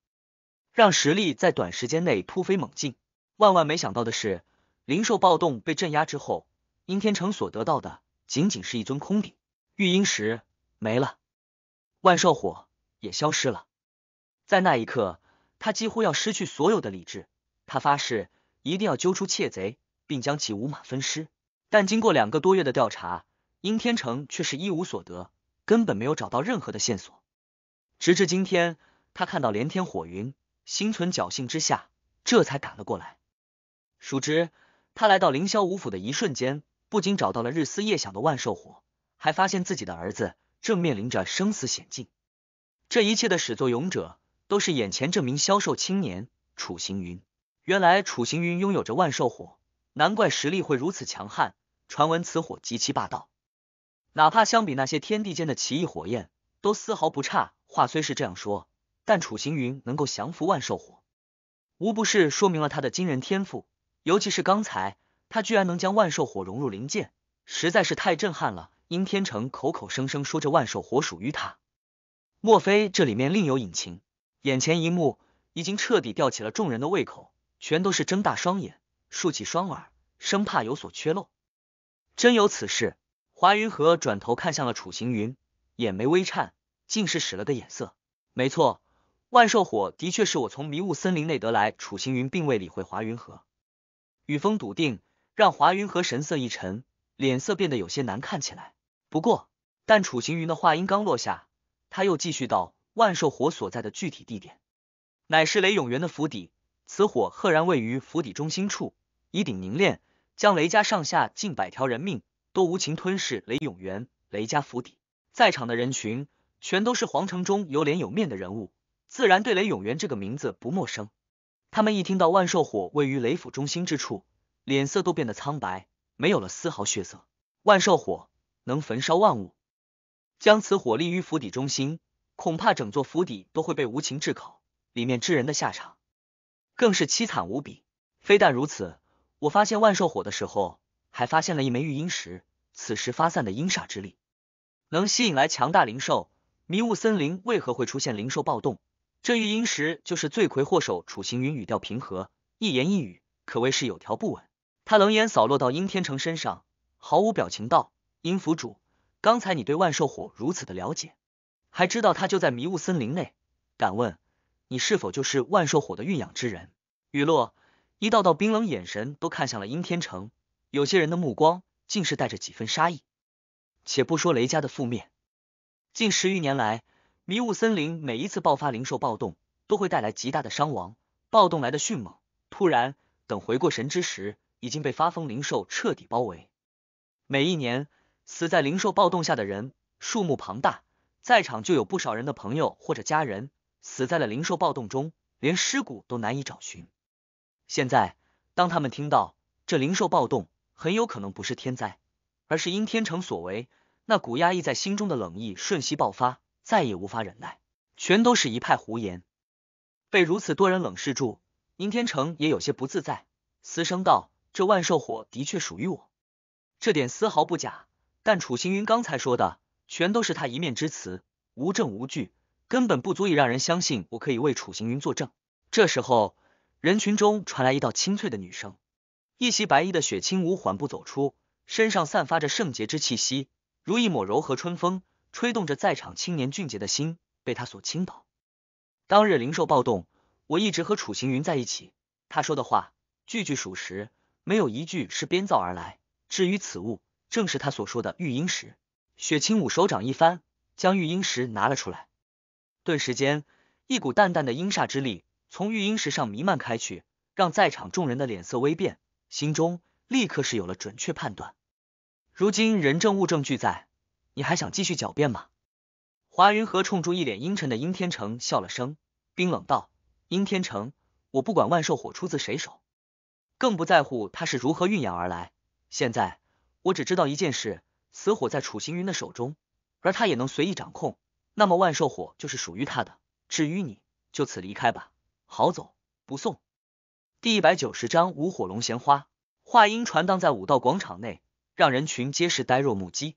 让实力在短时间内突飞猛进。万万没想到的是，灵兽暴动被镇压之后，殷天成所得到的仅仅是一尊空鼎，玉阴石没了，万兽火也消失了。在那一刻，他几乎要失去所有的理智。他发誓一定要揪出窃贼，并将其五马分尸。但经过两个多月的调查，殷天成却是一无所得，根本没有找到任何的线索。直至今天，他看到连天火云。心存侥幸之下，这才赶了过来。殊知，他来到凌霄五府的一瞬间，不仅找到了日思夜想的万寿火，还发现自己的儿子正面临着生死险境。这一切的始作俑者，都是眼前这名消瘦青年楚行云。原来，楚行云拥有着万寿火，难怪实力会如此强悍。传闻此火极其霸道，哪怕相比那些天地间的奇异火焰，都丝毫不差。话虽是这样说。但楚行云能够降服万寿火，无不是说明了他的惊人天赋。尤其是刚才，他居然能将万寿火融入灵剑，实在是太震撼了。殷天成口口声声说这万寿火属于他，莫非这里面另有隐情？眼前一幕已经彻底吊起了众人的胃口，全都是睁大双眼，竖起双耳，生怕有所缺漏。真有此事？华云河转头看向了楚行云，眼眉微颤，竟是使了个眼色。没错。万兽火的确是我从迷雾森林内得来。楚行云并未理会华云河，雨风笃定让华云河神色一沉，脸色变得有些难看起来。不过，但楚行云的话音刚落下，他又继续道：“万兽火所在的具体地点，乃是雷永元的府邸。此火赫然位于府邸中心处，以鼎凝炼，将雷家上下近百条人命都无情吞噬。”雷永元、雷家府邸在场的人群，全都是皇城中有脸有面的人物。自然对雷永元这个名字不陌生，他们一听到万寿火位于雷府中心之处，脸色都变得苍白，没有了丝毫血色。万寿火能焚烧万物，将此火立于府邸中心，恐怕整座府邸都会被无情炙烤，里面之人的下场更是凄惨无比。非但如此，我发现万寿火的时候，还发现了一枚玉英石，此时发散的阴煞之力，能吸引来强大灵兽。迷雾森林为何会出现灵兽暴动？这玉英石就是罪魁祸首。楚行云语调平和，一言一语可谓是有条不紊。他冷眼扫落到殷天成身上，毫无表情道：“殷府主，刚才你对万寿火如此的了解，还知道他就在迷雾森林内，敢问你是否就是万寿火的蕴养之人？”雨落，一道道冰冷眼神都看向了殷天成，有些人的目光竟是带着几分杀意。且不说雷家的覆灭，近十余年来。迷雾森林每一次爆发灵兽暴动，都会带来极大的伤亡。暴动来得迅猛，突然等回过神之时，已经被发疯灵兽彻底包围。每一年死在灵兽暴动下的人数目庞大，在场就有不少人的朋友或者家人死在了灵兽暴动中，连尸骨都难以找寻。现在，当他们听到这灵兽暴动很有可能不是天灾，而是因天成所为，那股压抑在心中的冷意瞬息爆发。再也无法忍耐，全都是一派胡言。被如此多人冷视住，宁天成也有些不自在，嘶声道：“这万寿火的确属于我，这点丝毫不假。但楚行云刚才说的，全都是他一面之词，无证无据，根本不足以让人相信。我可以为楚行云作证。”这时候，人群中传来一道清脆的女声，一袭白衣的雪清舞缓步走出，身上散发着圣洁之气息，如一抹柔和春风。吹动着在场青年俊杰的心，被他所倾倒。当日灵兽暴动，我一直和楚行云在一起。他说的话句句属实，没有一句是编造而来。至于此物，正是他所说的玉英石。雪清武手掌一翻，将玉英石拿了出来。顿时间，一股淡淡的阴煞之力从玉英石上弥漫开去，让在场众人的脸色微变，心中立刻是有了准确判断。如今人证物证俱在。你还想继续狡辩吗？华云和冲出一脸阴沉的殷天成笑了声，冰冷道：“殷天成，我不管万兽火出自谁手，更不在乎它是如何运养而来。现在我只知道一件事，此火在楚行云的手中，而他也能随意掌控。那么万兽火就是属于他的。至于你，就此离开吧，好走，不送。”第一百九十章五火龙涎花。话音传荡在武道广场内，让人群皆是呆若木鸡。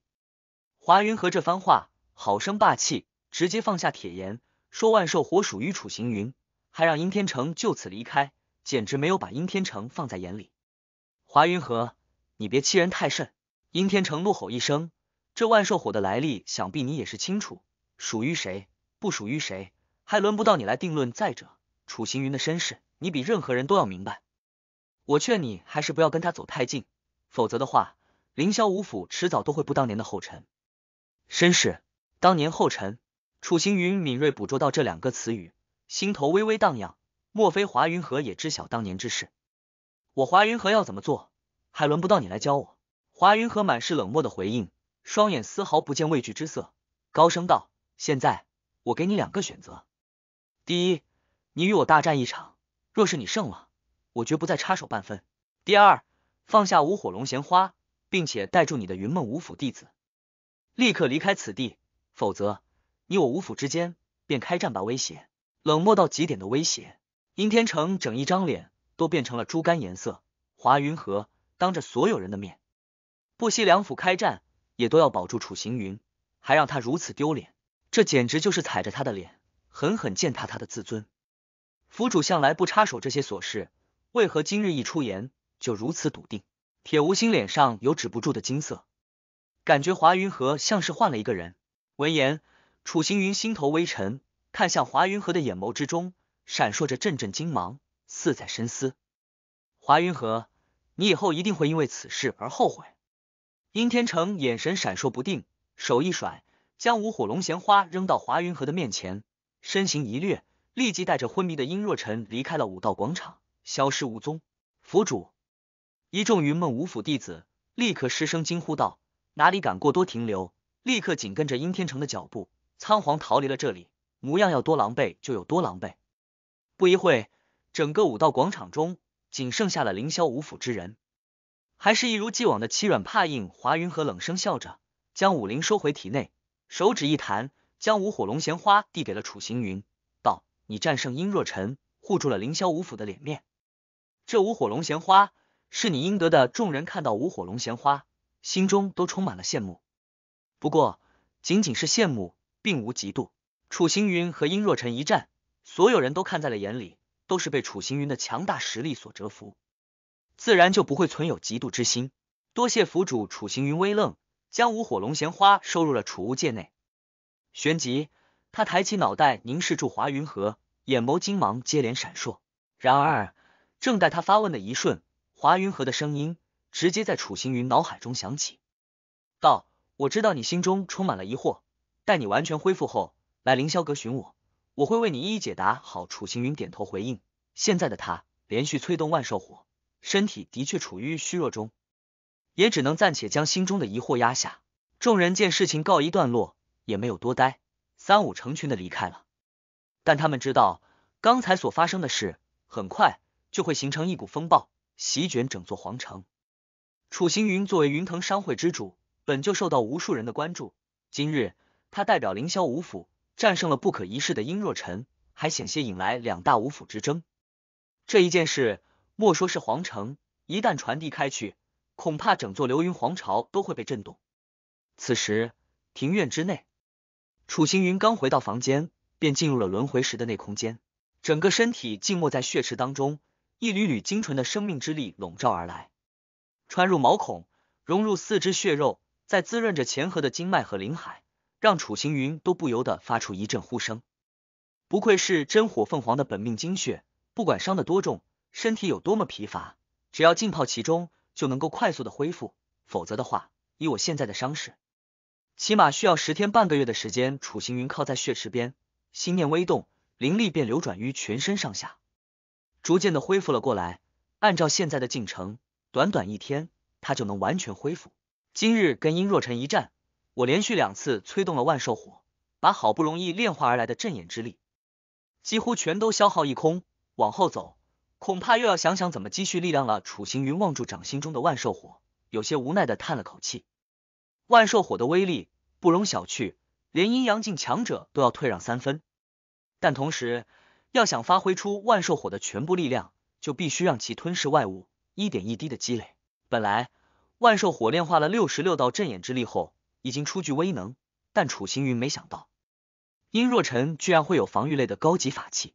华云和这番话好生霸气，直接放下铁言，说万寿火属于楚行云，还让殷天成就此离开，简直没有把殷天成放在眼里。华云和，你别欺人太甚！殷天成怒吼一声：“这万寿火的来历，想必你也是清楚，属于谁，不属于谁，还轮不到你来定论。再者，楚行云的身世，你比任何人都要明白。我劝你还是不要跟他走太近，否则的话，凌霄五府迟早都会步当年的后尘。”身世，当年后尘。楚行云敏锐捕捉到这两个词语，心头微微荡漾。莫非华云河也知晓当年之事？我华云河要怎么做，还轮不到你来教我。华云河满是冷漠的回应，双眼丝毫不见畏惧之色，高声道：“现在我给你两个选择，第一，你与我大战一场，若是你胜了，我绝不再插手半分；第二，放下五火龙涎花，并且带住你的云梦五府弟子。”立刻离开此地，否则你我五府之间便开战吧！威胁，冷漠到极点的威胁。殷天成整一张脸都变成了猪肝颜色。华云河当着所有人的面，不惜两府开战，也都要保住楚行云，还让他如此丢脸，这简直就是踩着他的脸，狠狠践踏他的自尊。府主向来不插手这些琐事，为何今日一出言就如此笃定？铁无心脸上有止不住的金色。感觉华云河像是换了一个人。闻言，楚行云心头微沉，看向华云河的眼眸之中闪烁着阵阵金芒，似在深思。华云河，你以后一定会因为此事而后悔。殷天成眼神闪烁不定，手一甩，将五火龙涎花扔到华云河的面前，身形一掠，立即带着昏迷的殷若尘离开了武道广场，消失无踪。府主，一众云梦五府弟子立刻失声惊呼道。哪里敢过多停留，立刻紧跟着阴天成的脚步，仓皇逃离了这里，模样要多狼狈就有多狼狈。不一会整个武道广场中仅剩下了凌霄五府之人，还是一如既往的欺软怕硬。华云和冷声笑着，将武灵收回体内，手指一弹，将五火龙涎花递给了楚行云，道：“你战胜阴若尘，护住了凌霄五府的脸面，这五火龙涎花是你应得的。”众人看到五火龙涎花。心中都充满了羡慕，不过仅仅是羡慕，并无嫉妒。楚行云和殷若晨一战，所有人都看在了眼里，都是被楚行云的强大实力所折服，自然就不会存有嫉妒之心。多谢府主，楚行云微愣，将五火龙涎花收入了储物界内，旋即他抬起脑袋凝视住华云河，眼眸金芒接连闪烁。然而，正待他发问的一瞬，华云河的声音。直接在楚行云脑海中响起，道：“我知道你心中充满了疑惑，待你完全恢复后，来凌霄阁寻我，我会为你一一解答。”好，楚行云点头回应。现在的他连续催动万兽火，身体的确处于虚弱中，也只能暂且将心中的疑惑压下。众人见事情告一段落，也没有多待，三五成群的离开了。但他们知道，刚才所发生的事，很快就会形成一股风暴，席卷整座皇城。楚行云作为云腾商会之主，本就受到无数人的关注。今日他代表凌霄五府战胜了不可一世的殷若尘，还险些引来两大五府之争。这一件事，莫说是皇城，一旦传递开去，恐怕整座流云皇朝都会被震动。此时，庭院之内，楚行云刚回到房间，便进入了轮回石的内空间，整个身体浸没在血池当中，一缕缕精纯的生命之力笼罩而来。穿入毛孔，融入四肢血肉，在滋润着前核的经脉和灵海，让楚行云都不由得发出一阵呼声。不愧是真火凤凰的本命精血，不管伤得多重，身体有多么疲乏，只要浸泡其中，就能够快速的恢复。否则的话，以我现在的伤势，起码需要十天半个月的时间。楚行云靠在血池边，心念微动，灵力便流转于全身上下，逐渐的恢复了过来。按照现在的进程。短短一天，他就能完全恢复。今日跟殷若尘一战，我连续两次催动了万寿火，把好不容易炼化而来的阵眼之力几乎全都消耗一空。往后走，恐怕又要想想怎么积蓄力量了。楚行云望住掌心中的万寿火，有些无奈的叹了口气。万寿火的威力不容小觑，连阴阳境强者都要退让三分。但同时，要想发挥出万寿火的全部力量，就必须让其吞噬外物。一点一滴的积累。本来万寿火炼化了六十六道阵眼之力后，已经初具威能，但楚行云没想到，殷若尘居然会有防御类的高级法器。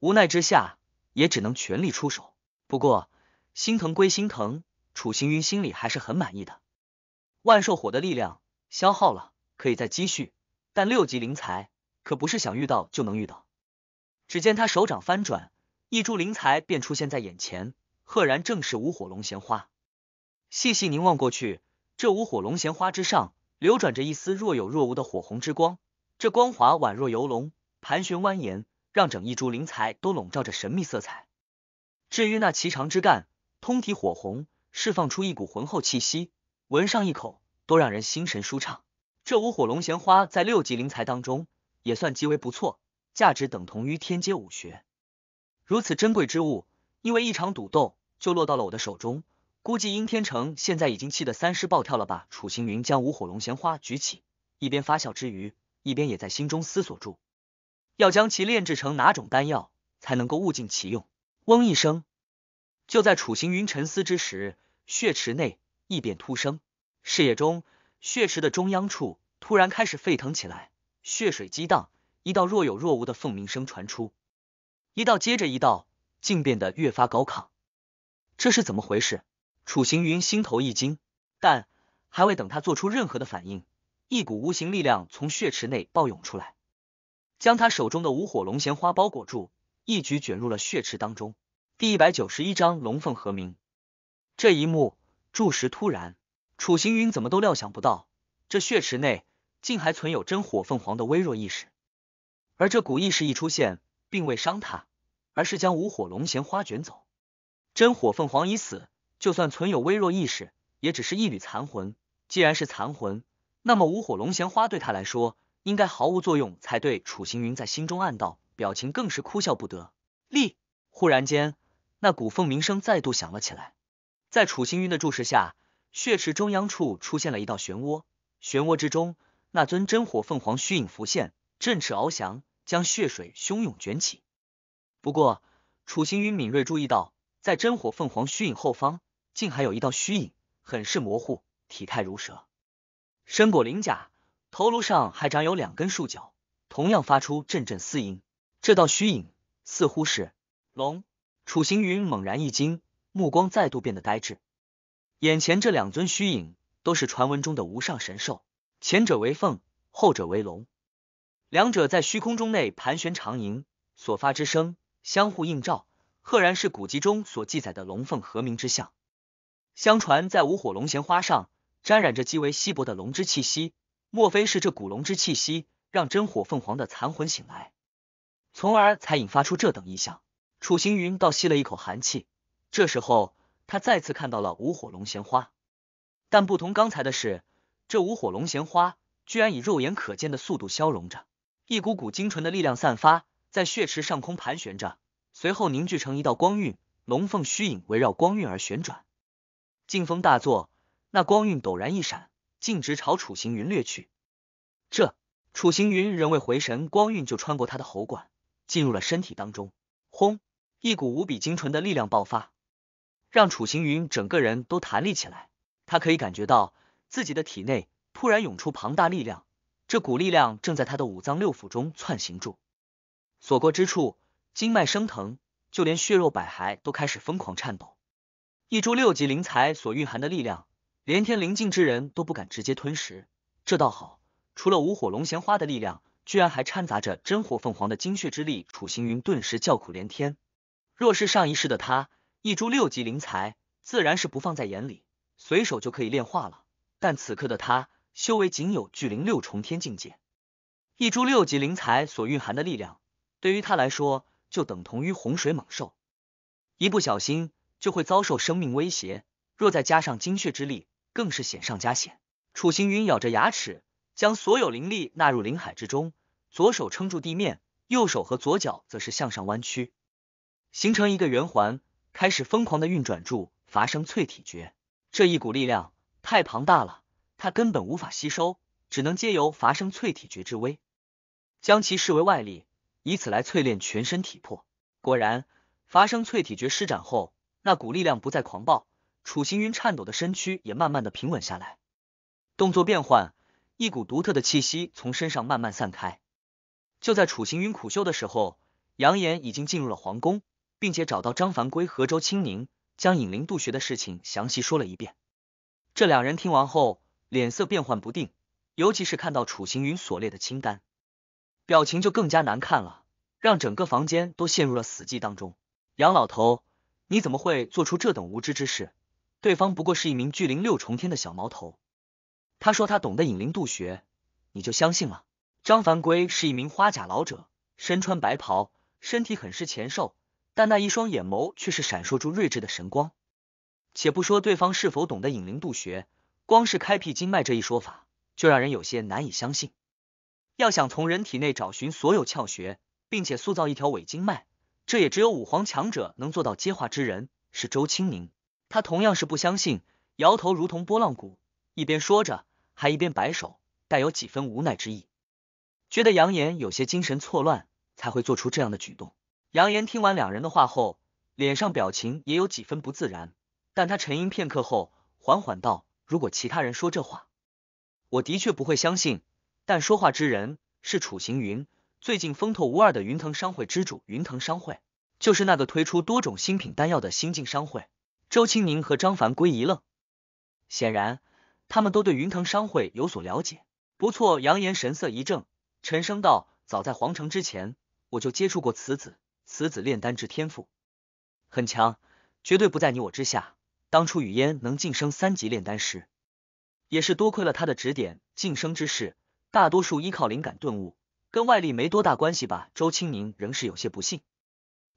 无奈之下，也只能全力出手。不过心疼归心疼，楚行云心里还是很满意的。万寿火的力量消耗了，可以再积蓄，但六级灵材可不是想遇到就能遇到。只见他手掌翻转，一株灵材便出现在眼前。赫然正是五火龙涎花。细细凝望过去，这五火龙涎花之上流转着一丝若有若无的火红之光，这光华宛若游龙盘旋蜿蜒，让整一株灵材都笼罩着神秘色彩。至于那奇长枝干，通体火红，释放出一股浑厚气息，闻上一口，都让人心神舒畅。这五火龙涎花在六级灵材当中也算极为不错，价值等同于天阶武学。如此珍贵之物，因为一场赌斗。就落到了我的手中，估计殷天成现在已经气得三尸暴跳了吧。楚行云将五火龙涎花举起，一边发笑之余，一边也在心中思索住，要将其炼制成哪种丹药才能够物尽其用。嗡一声，就在楚行云沉思之时，血池内异变突生，视野中血池的中央处突然开始沸腾起来，血水激荡，一道若有若无的凤鸣声传出，一道接着一道，竟变得越发高亢。这是怎么回事？楚行云心头一惊，但还未等他做出任何的反应，一股无形力量从血池内暴涌出来，将他手中的五火龙涎花包裹住，一举卷入了血池当中。第一百九十一章龙凤和鸣。这一幕，注视突然，楚行云怎么都料想不到，这血池内竟还存有真火凤凰的微弱意识，而这股意识一出现，并未伤他，而是将五火龙涎花卷走。真火凤凰已死，就算存有微弱意识，也只是一缕残魂。既然是残魂，那么五火龙涎花对他来说应该毫无作用才对。楚行云在心中暗道，表情更是哭笑不得。立，忽然间，那古凤鸣声再度响了起来。在楚行云的注视下，血池中央处出现了一道漩涡，漩涡之中，那尊真火凤凰虚影浮现，振翅翱翔，将血水汹涌卷起。不过，楚行云敏锐注意到。在真火凤凰虚影后方，竟还有一道虚影，很是模糊，体态如蛇，身裹鳞甲，头颅上还长有两根竖角，同样发出阵阵嘶音。这道虚影似乎是龙。楚行云猛然一惊，目光再度变得呆滞。眼前这两尊虚影，都是传闻中的无上神兽，前者为凤，后者为龙。两者在虚空中内盘旋长吟，所发之声相互映照。赫然是古籍中所记载的龙凤和鸣之象。相传在五火龙涎花上沾染着极为稀薄的龙之气息，莫非是这古龙之气息让真火凤凰的残魂醒来，从而才引发出这等异象？楚行云倒吸了一口寒气。这时候，他再次看到了五火龙涎花，但不同刚才的是，这五火龙涎花居然以肉眼可见的速度消融着，一股股精纯的力量散发在血池上空盘旋着。随后凝聚成一道光晕，龙凤虚影围绕光晕而旋转，劲风大作。那光晕陡然一闪，径直朝楚行云掠去。这楚行云仍未回神，光晕就穿过他的喉管，进入了身体当中。轰！一股无比精纯的力量爆发，让楚行云整个人都弹立起来。他可以感觉到自己的体内突然涌出庞大力量，这股力量正在他的五脏六腑中窜行住，所过之处。经脉升腾，就连血肉百骸都开始疯狂颤抖。一株六级灵材所蕴含的力量，连天灵境之人都不敢直接吞食。这倒好，除了五火龙涎花的力量，居然还掺杂着真火凤凰的精血之力。楚行云顿时叫苦连天。若是上一世的他，一株六级灵材自然是不放在眼里，随手就可以炼化了。但此刻的他，修为仅有巨灵六重天境界，一株六级灵材所蕴含的力量，对于他来说。就等同于洪水猛兽，一不小心就会遭受生命威胁。若再加上精血之力，更是险上加险。楚行云咬着牙齿，将所有灵力纳入灵海之中，左手撑住地面，右手和左脚则是向上弯曲，形成一个圆环，开始疯狂的运转。住伐生淬体诀这一股力量太庞大了，他根本无法吸收，只能借由伐生淬体诀之威，将其视为外力。以此来淬炼全身体魄。果然，发生淬体诀施展后，那股力量不再狂暴，楚行云颤抖的身躯也慢慢的平稳下来，动作变换，一股独特的气息从身上慢慢散开。就在楚行云苦修的时候，杨言已经进入了皇宫，并且找到张凡归和周青宁，将引灵渡穴的事情详细说了一遍。这两人听完后，脸色变幻不定，尤其是看到楚行云所列的清单，表情就更加难看了。让整个房间都陷入了死寂当中。杨老头，你怎么会做出这等无知之事？对方不过是一名巨灵六重天的小毛头，他说他懂得引灵渡穴，你就相信了？张凡归是一名花甲老者，身穿白袍，身体很是前瘦，但那一双眼眸却是闪烁出睿智的神光。且不说对方是否懂得引灵渡穴，光是开辟经脉这一说法，就让人有些难以相信。要想从人体内找寻所有窍穴。并且塑造一条伪经脉，这也只有武皇强者能做到。接话之人是周青宁，他同样是不相信，摇头如同拨浪鼓，一边说着，还一边摆手，带有几分无奈之意，觉得杨岩有些精神错乱，才会做出这样的举动。杨岩听完两人的话后，脸上表情也有几分不自然，但他沉吟片刻后，缓缓道：“如果其他人说这话，我的确不会相信，但说话之人是楚行云。”最近风头无二的云腾商会之主，云腾商会就是那个推出多种新品丹药的新晋商会。周清宁和张凡归一愣，显然他们都对云腾商会有所了解。不错，扬言神色一正，沉声道：“早在皇城之前，我就接触过此子，此子炼丹之天赋很强，绝对不在你我之下。当初雨嫣能晋升三级炼丹师，也是多亏了他的指点。晋升之事，大多数依靠灵感顿悟。”跟外力没多大关系吧？周青宁仍是有些不信，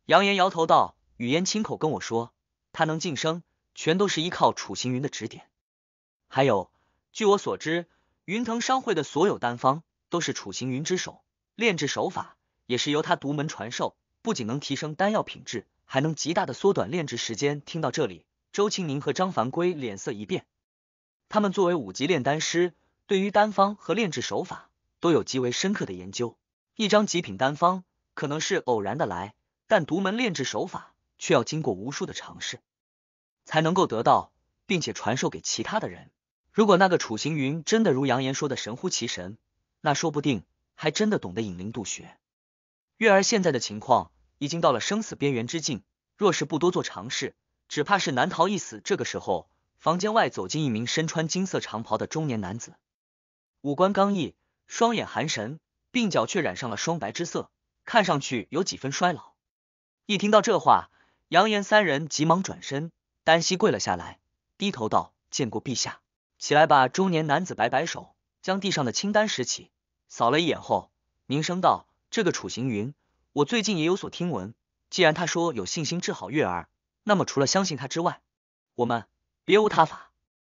杨言摇头道：“语嫣亲口跟我说，他能晋升，全都是依靠楚行云的指点。还有，据我所知，云腾商会的所有丹方都是楚行云之手炼制，手法也是由他独门传授，不仅能提升丹药品质，还能极大的缩短炼制时间。”听到这里，周青宁和张凡归脸色一变，他们作为五级炼丹师，对于丹方和炼制手法。都有极为深刻的研究。一张极品丹方可能是偶然的来，但独门炼制手法却要经过无数的尝试，才能够得到，并且传授给其他的人。如果那个楚行云真的如扬言说的神乎其神，那说不定还真的懂得引灵渡穴。月儿现在的情况已经到了生死边缘之境，若是不多做尝试，只怕是难逃一死。这个时候，房间外走进一名身穿金色长袍的中年男子，五官刚毅。双眼含神，鬓角却染上了霜白之色，看上去有几分衰老。一听到这话，杨言三人急忙转身，单膝跪了下来，低头道：“见过陛下，起来吧。”中年男子摆摆手，将地上的清单拾起，扫了一眼后，凝声道：“这个楚行云，我最近也有所听闻。既然他说有信心治好月儿，那么除了相信他之外，我们别无他法。”